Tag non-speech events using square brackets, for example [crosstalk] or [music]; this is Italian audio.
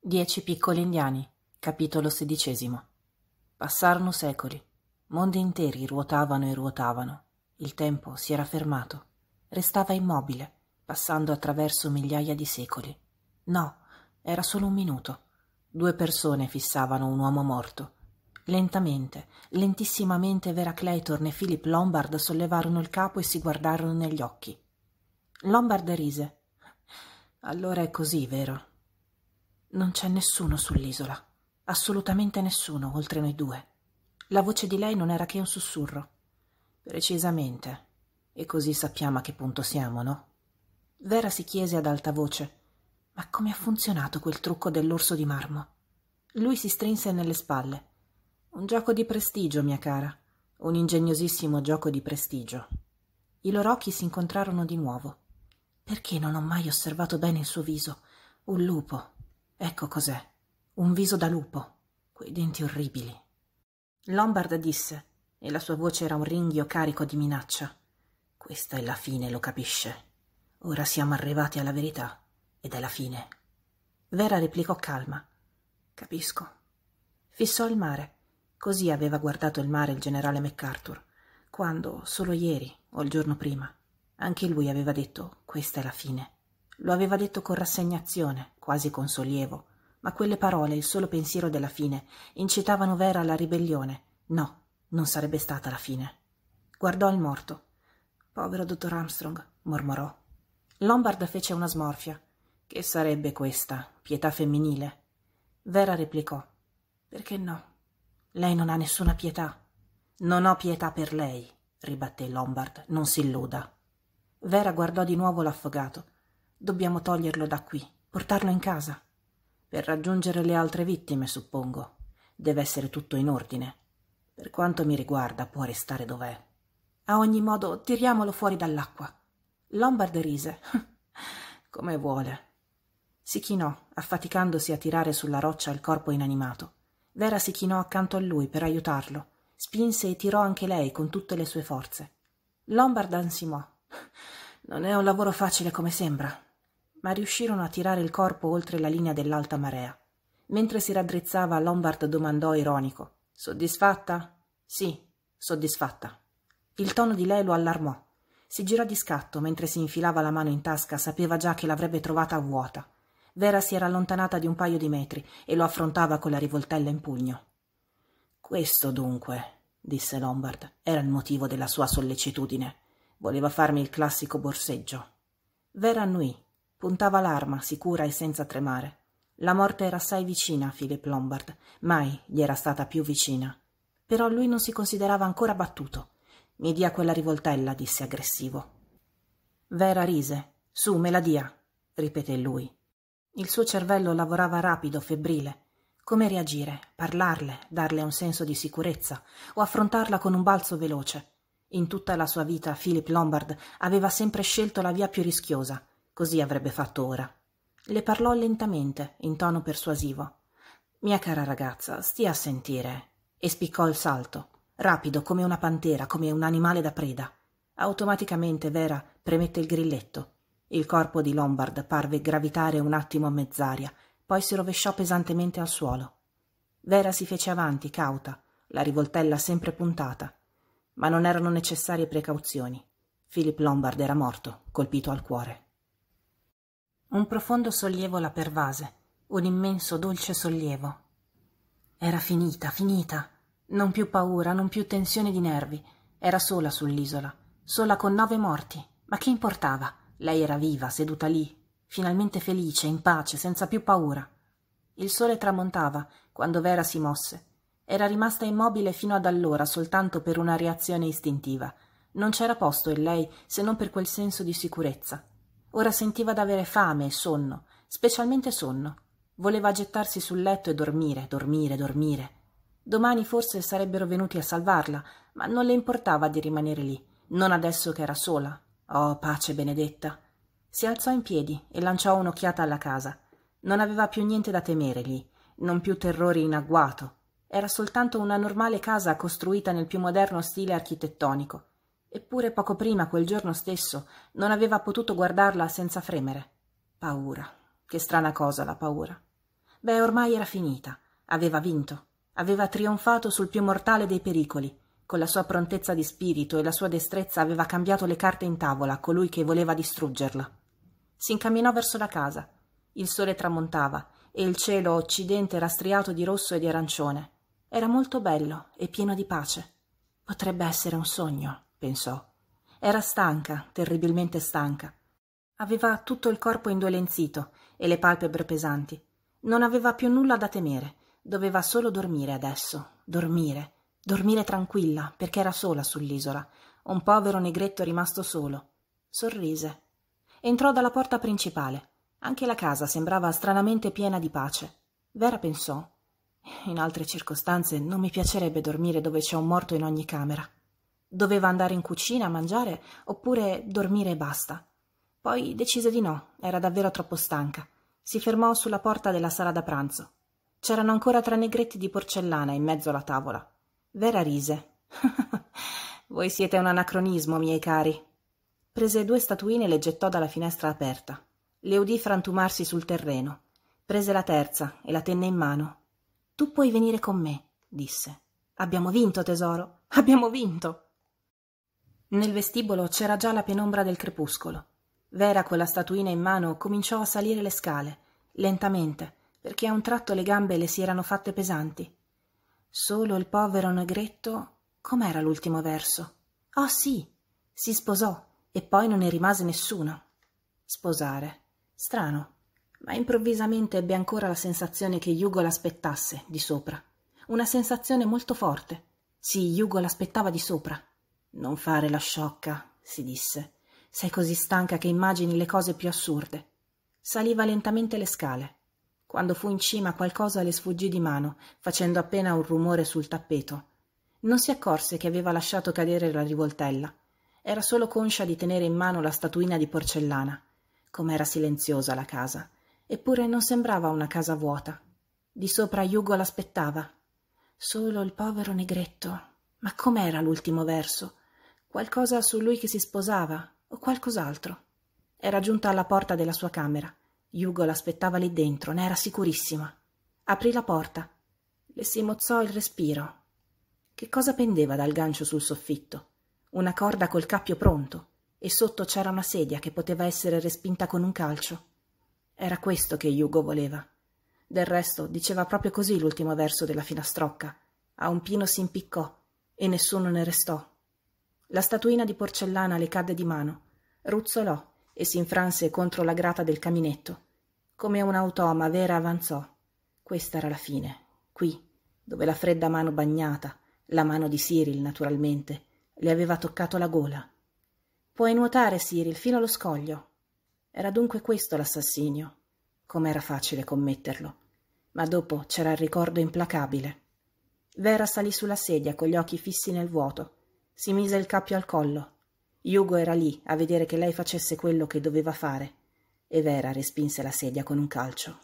Dieci piccoli indiani, capitolo sedicesimo. Passarono secoli. Mondi interi ruotavano e ruotavano. Il tempo si era fermato. Restava immobile, passando attraverso migliaia di secoli. No, era solo un minuto. Due persone fissavano un uomo morto. Lentamente, lentissimamente Vera Clayton e Philip Lombard sollevarono il capo e si guardarono negli occhi. Lombard rise. Allora è così, vero? Non c'è nessuno sull'isola, assolutamente nessuno oltre noi due. La voce di lei non era che un sussurro. Precisamente. E così sappiamo a che punto siamo, no? Vera si chiese ad alta voce. Ma come ha funzionato quel trucco dell'orso di marmo? Lui si strinse nelle spalle. Un gioco di prestigio, mia cara. Un ingegnosissimo gioco di prestigio. I loro occhi si incontrarono di nuovo. Perché non ho mai osservato bene il suo viso? Un lupo, Ecco cos'è. Un viso da lupo, quei denti orribili. Lombard disse, e la sua voce era un ringhio carico di minaccia. Questa è la fine, lo capisce. Ora siamo arrivati alla verità, ed è la fine. Vera replicò calma. Capisco. Fissò il mare. Così aveva guardato il mare il generale MacArthur, quando, solo ieri o il giorno prima, anche lui aveva detto questa è la fine. Lo aveva detto con rassegnazione, quasi con sollievo, ma quelle parole, il solo pensiero della fine, incitavano Vera alla ribellione. No, non sarebbe stata la fine. Guardò il morto. Povero dottor Armstrong, mormorò. Lombard fece una smorfia. Che sarebbe questa? Pietà femminile? Vera replicò. Perché no? Lei non ha nessuna pietà. Non ho pietà per lei, ribatté Lombard. Non si illuda. Vera guardò di nuovo l'affogato. Dobbiamo toglierlo da qui, portarlo in casa. Per raggiungere le altre vittime, suppongo. Deve essere tutto in ordine. Per quanto mi riguarda, può restare dov'è. A ogni modo, tiriamolo fuori dall'acqua. Lombard rise. [laughs] Come vuole. Si chinò, affaticandosi a tirare sulla roccia il corpo inanimato. Vera si chinò accanto a lui per aiutarlo. Spinse e tirò anche lei con tutte le sue forze. Lombard ansimò. [laughs] Non è un lavoro facile come sembra ma riuscirono a tirare il corpo oltre la linea dell'alta marea. Mentre si raddrizzava, Lombard domandò ironico: Soddisfatta? Sì, soddisfatta. Il tono di lei lo allarmò. Si girò di scatto mentre si infilava la mano in tasca, sapeva già che l'avrebbe trovata vuota. Vera si era allontanata di un paio di metri e lo affrontava con la rivoltella in pugno. Questo dunque, disse Lombard, era il motivo della sua sollecitudine. Voleva farmi il classico borseggio. Vera annuì Puntava l'arma, sicura e senza tremare. La morte era assai vicina a Philip Lombard, mai gli era stata più vicina. Però lui non si considerava ancora battuto. Mi dia quella rivoltella, disse aggressivo. Vera rise. Su, me la dia, ripeté lui. Il suo cervello lavorava rapido, febbrile. Come reagire, parlarle, darle un senso di sicurezza o affrontarla con un balzo veloce. In tutta la sua vita Philip Lombard aveva sempre scelto la via più rischiosa, Così avrebbe fatto ora. Le parlò lentamente, in tono persuasivo. Mia cara ragazza, stia a sentire. E spiccò il salto, rapido come una pantera, come un animale da preda. Automaticamente Vera premette il grilletto. Il corpo di Lombard parve gravitare un attimo a mezz'aria, poi si rovesciò pesantemente al suolo. Vera si fece avanti, cauta, la rivoltella sempre puntata. Ma non erano necessarie precauzioni. Philip Lombard era morto, colpito al cuore. Un profondo sollievo la pervase, un immenso dolce sollievo. Era finita, finita. Non più paura, non più tensione di nervi. Era sola sull'isola, sola con nove morti. Ma che importava? Lei era viva, seduta lì, finalmente felice, in pace, senza più paura. Il sole tramontava quando Vera si mosse. Era rimasta immobile fino ad allora soltanto per una reazione istintiva. Non c'era posto in lei se non per quel senso di sicurezza, Ora sentiva d'avere fame e sonno, specialmente sonno. Voleva gettarsi sul letto e dormire, dormire, dormire. Domani forse sarebbero venuti a salvarla, ma non le importava di rimanere lì, non adesso che era sola. Oh, pace benedetta! Si alzò in piedi e lanciò un'occhiata alla casa. Non aveva più niente da temere lì, non più terrori in agguato. Era soltanto una normale casa costruita nel più moderno stile architettonico. Eppure poco prima, quel giorno stesso, non aveva potuto guardarla senza fremere. Paura. Che strana cosa la paura. Beh, ormai era finita. Aveva vinto. Aveva trionfato sul più mortale dei pericoli. Con la sua prontezza di spirito e la sua destrezza aveva cambiato le carte in tavola a colui che voleva distruggerla. Si incamminò verso la casa. Il sole tramontava e il cielo occidente era striato di rosso e di arancione. Era molto bello e pieno di pace. Potrebbe essere un sogno pensò. Era stanca, terribilmente stanca. Aveva tutto il corpo indolenzito e le palpebre pesanti. Non aveva più nulla da temere. Doveva solo dormire adesso, dormire, dormire tranquilla, perché era sola sull'isola, un povero negretto rimasto solo. Sorrise. Entrò dalla porta principale. Anche la casa sembrava stranamente piena di pace. Vera pensò: In altre circostanze non mi piacerebbe dormire dove c'è un morto in ogni camera. Doveva andare in cucina a mangiare oppure dormire e basta. Poi decise di no, era davvero troppo stanca. Si fermò sulla porta della sala da pranzo. C'erano ancora tre negretti di porcellana in mezzo alla tavola. Vera rise. [laughs] Voi siete un anacronismo, miei cari. Prese due statuine e le gettò dalla finestra aperta. Le udì frantumarsi sul terreno. Prese la terza e la tenne in mano. Tu puoi venire con me, disse. Abbiamo vinto, tesoro. Abbiamo vinto. Nel vestibolo c'era già la penombra del crepuscolo. Vera, con la statuina in mano, cominciò a salire le scale, lentamente, perché a un tratto le gambe le si erano fatte pesanti. Solo il povero negretto. Com'era l'ultimo verso? Oh sì, si sposò e poi non ne rimase nessuno. Sposare. Strano, ma improvvisamente ebbe ancora la sensazione che Yugo l'aspettasse di sopra. Una sensazione molto forte. Sì, Yugo l'aspettava di sopra. Non fare la sciocca, si disse. Sei così stanca che immagini le cose più assurde. Saliva lentamente le scale. Quando fu in cima qualcosa le sfuggì di mano, facendo appena un rumore sul tappeto. Non si accorse che aveva lasciato cadere la rivoltella. Era solo conscia di tenere in mano la statuina di porcellana. Com'era silenziosa la casa. Eppure non sembrava una casa vuota. Di sopra Yugo l'aspettava. Solo il povero negretto. Ma com'era l'ultimo verso? qualcosa su lui che si sposava o qualcos'altro. Era giunta alla porta della sua camera. Hugo l'aspettava lì dentro, ne era sicurissima. Aprì la porta. Le si mozzò il respiro. Che cosa pendeva dal gancio sul soffitto? Una corda col cappio pronto, e sotto c'era una sedia che poteva essere respinta con un calcio. Era questo che Hugo voleva. Del resto diceva proprio così l'ultimo verso della filastrocca. A un pino s'impiccò e nessuno ne restò. La statuina di porcellana le cadde di mano, ruzzolò e si infranse contro la grata del caminetto. Come un automa vera avanzò. Questa era la fine, qui, dove la fredda mano bagnata, la mano di Cyril naturalmente, le aveva toccato la gola. Puoi nuotare, Cyril, fino allo scoglio. Era dunque questo l'assassinio. Com'era facile commetterlo. Ma dopo c'era il ricordo implacabile. Vera salì sulla sedia con gli occhi fissi nel vuoto si mise il cappio al collo. Hugo era lì a vedere che lei facesse quello che doveva fare e Vera respinse la sedia con un calcio.